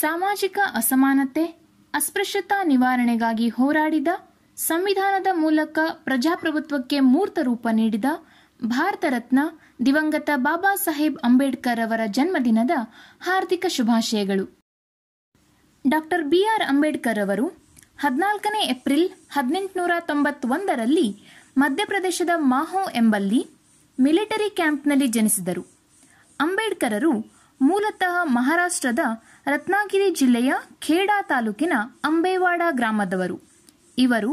ಸಾಮಾಜಿಕ ಅಸಮಾನತೆ ಅಸ್ಪೃಶ್ಯತಾ ನಿವಾರಣೆಗಾಗಿ ಹೋರಾಡಿದ ಸಂವಿಧಾನದ ಮೂಲಕ ಪ್ರಜಾಪ್ರಭುತ್ವಕ್ಕೆ ಮೂರ್ತ ರೂಪ ನೀಡಿದ ಭಾರತ ರತ್ನ ದಿವಂಗತ ಬಾಬಾ ಸಾಹೇಬ್ ಅಂಬೇಡ್ಕರ್ ಅವರ ಜನ್ಮದಿನದ ಹಾರ್ದಿಕ ಶುಭಾಶಯಗಳು ಡಾಕ್ಟರ್ ಬಿಆರ್ ಅಂಬೇಡ್ಕರ್ ಅವರು ಹದಿನಾಲ್ಕನೇ ಏಪ್ರಿಲ್ ಹದಿನೆಂಟುನೂರ ತೊಂಬತ್ತೊಂದರಲ್ಲಿ ಮಧ್ಯಪ್ರದೇಶದ ಮಾಹೋ ಎಂಬಲ್ಲಿ ಮಿಲಿಟರಿ ಕ್ಯಾಂಪ್ನಲ್ಲಿ ಜನಿಸಿದರು ಅಂಬೇಡ್ಕರರು ಮೂಲತಃ ಮಹಾರಾಷ್ಟ್ರದ ರತ್ನಗಿರಿ ಜಿಲ್ಲೆಯ ಖೇಡಾ ತಾಲೂಕಿನ ಅಂಬೇವಾಡ ಗ್ರಾಮದವರು ಇವರು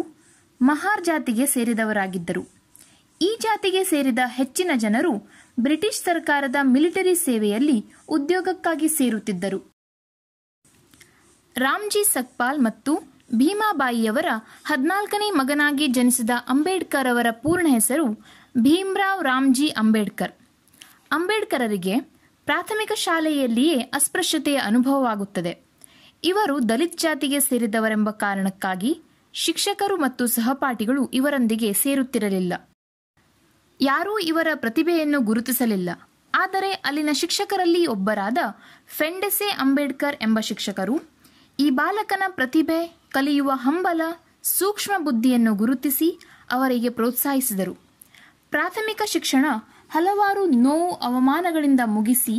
ಮಹಾರ್ ಜಾತಿಗೆ ಸೇರಿದವರಾಗಿದ್ದರು ಈ ಜಾತಿಗೆ ಸೇರಿದ ಹೆಚ್ಚಿನ ಜನರು ಬ್ರಿಟಿಷ್ ಸರ್ಕಾರದ ಮಿಲಿಟರಿ ಸೇವೆಯಲ್ಲಿ ಉದ್ಯೋಗಕ್ಕಾಗಿ ಸೇರುತ್ತಿದ್ದರು ರಾಮ್ಜಿ ಸಕ್ಪಾಲ್ ಮತ್ತು ಭೀಮಾಬಾಯಿಯವರ ಹದಿನಾಲ್ಕನೇ ಮಗನಾಗಿ ಜನಿಸಿದ ಅಂಬೇಡ್ಕರ್ ಅವರ ಪೂರ್ಣ ಹೆಸರು ಭೀಮ್ರಾವ್ ರಾಮ್ಜಿ ಅಂಬೇಡ್ಕರ್ ಅಂಬೇಡ್ಕರರಿಗೆ ಪ್ರಾಥಮಿಕ ಶಾಲೆಯಲ್ಲಿಯೇ ಅಸ್ಪೃಶ್ಯತೆಯ ಅನುಭವವಾಗುತ್ತದೆ ಇವರು ದಲಿತ್ ಜಾತಿಗೆ ಸೇರಿದವರೆಂಬ ಕಾರಣಕ್ಕಾಗಿ ಶಿಕ್ಷಕರು ಮತ್ತು ಸಹಪಾಠಿಗಳು ಇವರೊಂದಿಗೆ ಸೇರುತ್ತಿರಲಿಲ್ಲ ಯಾರೂ ಇವರ ಪ್ರತಿಭೆಯನ್ನು ಗುರುತಿಸಲಿಲ್ಲ ಆದರೆ ಅಲ್ಲಿನ ಶಿಕ್ಷಕರಲ್ಲಿ ಒಬ್ಬರಾದ ಫೆಂಡೆಸೆ ಅಂಬೇಡ್ಕರ್ ಎಂಬ ಶಿಕ್ಷಕರು ಈ ಬಾಲಕನ ಪ್ರತಿಭೆ ಕಲಿಯುವ ಹಂಬಲ ಸೂಕ್ಷ್ಮ ಬುದ್ಧಿಯನ್ನು ಗುರುತಿಸಿ ಅವರಿಗೆ ಪ್ರೋತ್ಸಾಹಿಸಿದರು ಪ್ರಾಥಮಿಕ ಶಿಕ್ಷಣ ಹಲವಾರು ನೋವು ಅವಮಾನಗಳಿಂದ ಮುಗಿಸಿ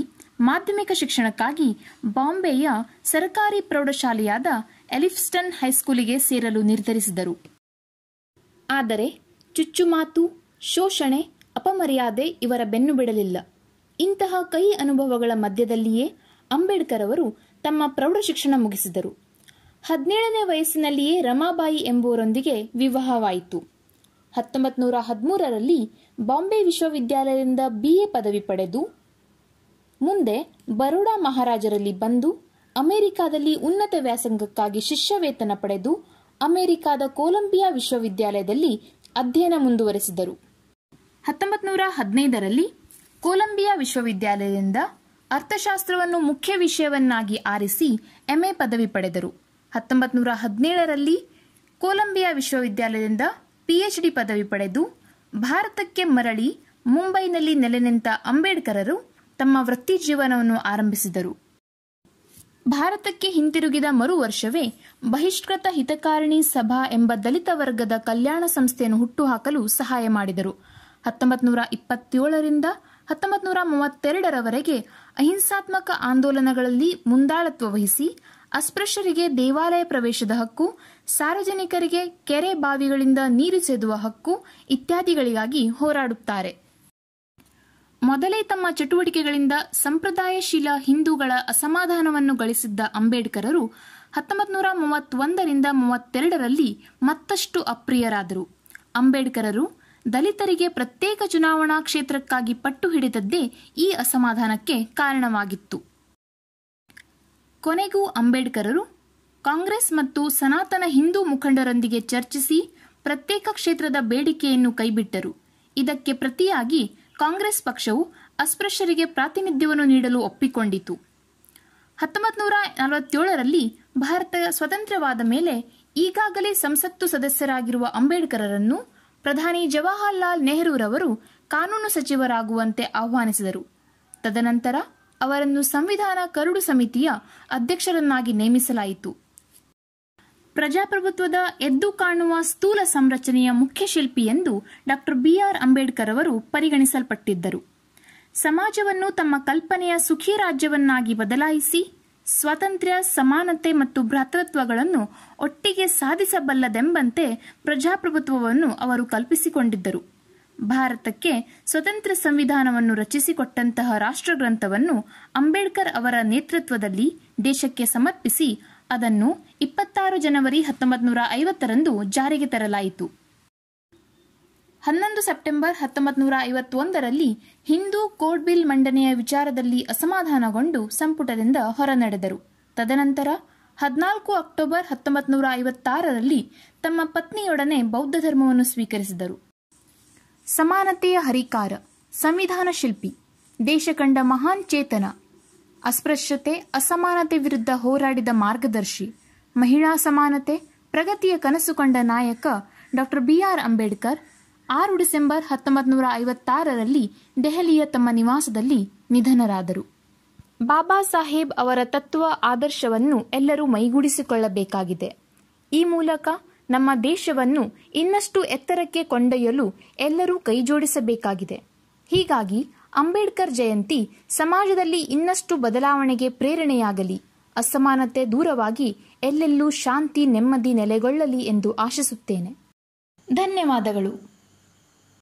ಮಾಧ್ಯಮಿಕ ಶಿಕ್ಷಣಕ್ಕಾಗಿ ಬಾಂಬೆಯ ಸರ್ಕಾರಿ ಪ್ರೌಢಶಾಲೆಯಾದ ಎಲಿಫ್ಸ್ಟನ್ ಹೈಸ್ಕೂಲಿಗೆ ಸೇರಲು ನಿರ್ಧರಿಸಿದರು ಆದರೆ ಚುಚ್ಚುಮಾತು ಶೋಷಣೆ ಅಪಮರ್ಯಾದೆ ಇವರ ಬೆನ್ನು ಬಿಡಲಿಲ್ಲ ಇಂತಹ ಕೈ ಅನುಭವಗಳ ಮಧ್ಯದಲ್ಲಿಯೇ ಅಂಬೇಡ್ಕರ್ ಅವರು ತಮ್ಮ ಪ್ರೌಢ ಶಿಕ್ಷಣ ಮುಗಿಸಿದರು ಹದಿನೇಳನೇ ವಯಸ್ಸಿನಲ್ಲಿಯೇ ರಮಾಬಾಯಿ ಎಂಬುವರೊಂದಿಗೆ ವಿವಾಹವಾಯಿತು ಹತ್ತೊಂಬತ್ತು ನೂರ ಹದಿಮೂರರಲ್ಲಿ ಬಾಂಬೆ ವಿಶ್ವವಿದ್ಯಾಲಯದಿಂದ ಬಿಎ ಪದವಿ ಪಡೆದು ಮುಂದೆ ಬರೋಡಾ ಮಹಾರಾಜರಲ್ಲಿ ಬಂದು ಅಮೆರಿಕಾದಲ್ಲಿ ಉನ್ನತ ವ್ಯಾಸಂಗಕ್ಕಾಗಿ ಶಿಷ್ಯ ವೇತನ ಪಡೆದು ಅಮೆರಿಕಾದ ಕೊಲಂಬಿಯಾ ವಿಶ್ವವಿದ್ಯಾಲಯದಲ್ಲಿ ಅಧ್ಯಯನ ಮುಂದುವರೆಸಿದರು ಹತ್ತೊಂಬತ್ತು ನೂರ ಹದಿನೈದರಲ್ಲಿ ಕೊಲಂಬಿಯಾ ವಿಶ್ವವಿದ್ಯಾಲಯದಿಂದ ಅರ್ಥಶಾಸ್ತ್ರವನ್ನು ಮುಖ್ಯ ವಿಷಯವನ್ನಾಗಿ ಆರಿಸಿ ಎಂಎ ಪದವಿ ಪಡೆದರು ಹತ್ತೊಂಬತ್ತು ನೂರ ಹದಿನೇಳರಲ್ಲಿ ಕೊಲಂಬಿಯಾ ವಿಶ್ವವಿದ್ಯಾಲಯದಿಂದ ಪಿಎಚ್ಡಿ ಪದವಿ ಪಡೆದು ಭಾರತಕ್ಕೆ ಮರಳಿ ಮುಂಬೈನಲ್ಲಿ ನೆಲೆ ನಿಂತ ಅಂಬೇಡ್ಕರರು ತಮ್ಮ ವೃತ್ತಿ ಜೀವನವನ್ನು ಆರಂಭಿಸಿದರು ಭಾರತಕ್ಕೆ ಹಿಂತಿರುಗಿದ ಮರು ವರ್ಷವೇ ಬಹಿಷ್ಕೃತ ಹಿತಕಾರಣಿ ಸಭಾ ಎಂಬ ದಲಿತ ವರ್ಗದ ಕಲ್ಯಾಣ ಸಂಸ್ಥೆಯನ್ನು ಹುಟ್ಟುಹಾಕಲು ಸಹಾಯ ಮಾಡಿದರು ಹತ್ತೊಂಬತ್ತು ನೂರ ಇಪ್ಪತ್ತೇಳರಿಂದ ಹತ್ತೊಂಬತ್ತು ನೂರ ಮೂವತ್ತೆರಡರವರೆಗೆ ಅಹಿಂಸಾತ್ಮಕ ಆಂದೋಲನಗಳಲ್ಲಿ ಮುಂದಾಳತ್ವ ವಹಿಸಿ ಅಸ್ಪೃಶ್ಯರಿಗೆ ದೇವಾಲಯ ಪ್ರವೇಶದ ಹಕ್ಕು ಸಾರ್ವಜನಿಕರಿಗೆ ಕೆರೆ ಬಾವಿಗಳಿಂದ ನೀರು ಸೇದುವ ಹಕ್ಕು ಇತ್ಯಾದಿಗಳಿಗಾಗಿ ಹೋರಾಡುತ್ತಾರೆ ಮೊದಲೇ ತಮ್ಮ ಚಟುವಟಿಕೆಗಳಿಂದ ಸಂಪ್ರದಾಯಶೀಲ ಹಿಂದೂಗಳ ಅಸಮಾಧಾನವನ್ನು ಗಳಿಸಿದ್ದ ಅಂಬೇಡ್ಕರರು ಹತ್ತೊಂಬತ್ತು ನೂರ ಮೂವತ್ತೊಂದರಿಂದ ಮೂವತ್ತೆರಡರಲ್ಲಿ ಮತ್ತಷ್ಟು ಅಪ್ರಿಯರಾದರು ಅಂಬೇಡ್ಕರರು ದಲಿತರಿಗೆ ಪ್ರತ್ಯೇಕ ಚುನಾವಣಾ ಕ್ಷೇತ್ರಕ್ಕಾಗಿ ಪಟ್ಟು ಹಿಡಿದದ್ದೇ ಈ ಅಸಮಾಧಾನಕ್ಕೆ ಕಾರಣವಾಗಿತ್ತು ಕೊನೆಗೂ ಅಂಬೇಡ್ಕರರು ಕಾಂಗ್ರೆಸ್ ಮತ್ತು ಸನಾತನ ಹಿಂದೂ ಮುಖಂಡರೊಂದಿಗೆ ಚರ್ಚಿಸಿ ಪ್ರತ್ಯೇಕ ಕ್ಷೇತ್ರದ ಬೇಡಿಕೆಯನ್ನು ಕೈಬಿಟ್ಟರು ಇದಕ್ಕೆ ಪ್ರತಿಯಾಗಿ ಕಾಂಗ್ರೆಸ್ ಪಕ್ಷವು ಅಸ್ಪೃಶ್ಯರಿಗೆ ಪ್ರಾತಿನಿಧ್ಯವನ್ನು ನೀಡಲು ಒಪ್ಪಿಕೊಂಡಿತು ಹತ್ತೊಂಬತ್ತು ನೂರ ನಲವತ್ತೇಳರಲ್ಲಿ ಭಾರತ ಸ್ವತಂತ್ರವಾದ ಮೇಲೆ ಈಗಾಗಲೇ ಸಂಸತ್ತು ಸದಸ್ಯರಾಗಿರುವ ಅಂಬೇಡ್ಕರರನ್ನು ಪ್ರಧಾನಿ ಜವಾಹರ್ಲಾಲ್ ನೆಹರೂರವರು ಕಾನೂನು ಸಚಿವರಾಗುವಂತೆ ಆಹ್ವಾನಿಸಿದರು ತದನಂತರ ಅವರನ್ನು ಸಂವಿಧಾನ ಕರಡು ಸಮಿತಿಯ ಅಧ್ಯಕ್ಷರನ್ನಾಗಿ ನೇಮಿಸಲಾಯಿತು ಪ್ರಜಾಪ್ರಭುತ್ವದ ಎದ್ದು ಕಾಣುವ ಸ್ಥೂಲ ಸಂರಚನೆಯ ಮುಖ್ಯ ಶಿಲ್ಪಿ ಎಂದು ಡಾಕ್ಟರ್ ಬಿಆರ್ ಅಂಬೇಡ್ಕರ್ ಅವರು ಪರಿಗಣಿಸಲ್ಪಟ್ಟಿದ್ದರು ಸಮಾಜವನ್ನು ತಮ್ಮ ಕಲ್ಪನೆಯ ಸುಖಿ ರಾಜ್ಯವನ್ನಾಗಿ ಬದಲಾಯಿಸಿ ಸ್ವಾತಂತ್ರ್ಯ ಸಮಾನತೆ ಮತ್ತು ಭ್ರಾತೃತ್ವಗಳನ್ನು ಒಟ್ಟಿಗೆ ಸಾಧಿಸಬಲ್ಲದೆಂಬಂತೆ ಪ್ರಜಾಪ್ರಭುತ್ವವನ್ನು ಅವರು ಕಲ್ಪಿಸಿಕೊಂಡಿದ್ದರು ಭಾರತಕ್ಕೆ ಸ್ವತಂತ್ರ ಸಂವಿಧಾನವನ್ನು ರಚಿಸಿಕೊಟ್ಟಂತಹ ರಾಷ್ಟ್ರಗ್ರಂಥವನ್ನು ಅಂಬೇಡ್ಕರ್ ಅವರ ನೇತೃತ್ವದಲ್ಲಿ ದೇಶಕ್ಕೆ ಸಮರ್ಪಿಸಿ ಅದನ್ನು ಇಪ್ಪತ್ತಾರು ಜನವರಿ ಹತ್ತೊಂಬತ್ನೂರ ಐವತ್ತರಂದು ಜಾರಿಗೆ ತರಲಾಯಿತು ಹನ್ನೊಂದು ಸೆಪ್ಟೆಂಬರ್ ಹತ್ತೊಂಬತ್ತು ನೂರ ಐವತ್ತೊಂದರಲ್ಲಿ ಹಿಂದೂ ಕೋಡ್ ಬಿಲ್ ಮಂಡನೆಯ ವಿಚಾರದಲ್ಲಿ ಅಸಮಾಧಾನಗೊಂಡು ಸಂಪುಟದಿಂದ ಹೊರನಡೆದರು ತದನಂತರ ಹದಿನಾಲ್ಕು ಅಕ್ಟೋಬರ್ ಹತ್ತೊಂಬತ್ತು ನೂರ ಐವತ್ತಾರರಲ್ಲಿ ತಮ್ಮ ಪತ್ನಿಯೊಡನೆ ಬೌದ್ಧ ಧರ್ಮವನ್ನು ಸ್ವೀಕರಿಸಿದರು ಸಮಾನತೆಯ ಹರಿಕಾರ ಸಂವಿಧಾನ ಶಿಲ್ಪಿ ದೇಶ ಕಂಡ ಮಹಾನ್ ಚೇತನ ಅಸ್ಪೃಶ್ಯತೆ ಅಸಮಾನತೆ ವಿರುದ್ಧ ಹೋರಾಡಿದ ಮಾರ್ಗದರ್ಶಿ ಮಹಿಳಾ ಸಮಾನತೆ ಪ್ರಗತಿಯ ಕನಸು ಕಂಡ ನಾಯಕ ಡಾಕ್ಟರ್ ಬಿ ಆರ್ ಅಂಬೇಡ್ಕರ್ ಆರು ಡಿಸೆಂಬರ್ ಹತ್ತೊಂಬತ್ತು ನೂರ ಐವತ್ತಾರರಲ್ಲಿ ದೆಹಲಿಯ ತಮ್ಮ ನಿವಾಸದಲ್ಲಿ ನಿಧನರಾದರು ಬಾಬಾ ಸಾಹೇಬ್ ಅವರ ತತ್ವ ಆದರ್ಶವನ್ನು ಎಲ್ಲರೂ ಮೈಗೂಡಿಸಿಕೊಳ್ಳಬೇಕಾಗಿದೆ ಈ ಮೂಲಕ ನಮ್ಮ ದೇಶವನ್ನು ಇನ್ನಷ್ಟು ಎತ್ತರಕ್ಕೆ ಕೊಂಡೊಯ್ಯಲು ಎಲ್ಲರೂ ಕೈಜೋಡಿಸಬೇಕಾಗಿದೆ ಹೀಗಾಗಿ ಅಂಬೇಡ್ಕರ್ ಜಯಂತಿ ಸಮಾಜದಲ್ಲಿ ಇನ್ನಷ್ಟು ಬದಲಾವಣೆಗೆ ಪ್ರೇರಣೆಯಾಗಲಿ ಅಸಮಾನತೆ ದೂರವಾಗಿ ಎಲ್ಲೆಲ್ಲೂ ಶಾಂತಿ ನೆಮ್ಮದಿ ನೆಲೆಗೊಳ್ಳಲಿ ಎಂದು ಆಶಿಸುತ್ತೇನೆ ಧನ್ಯವಾದಗಳು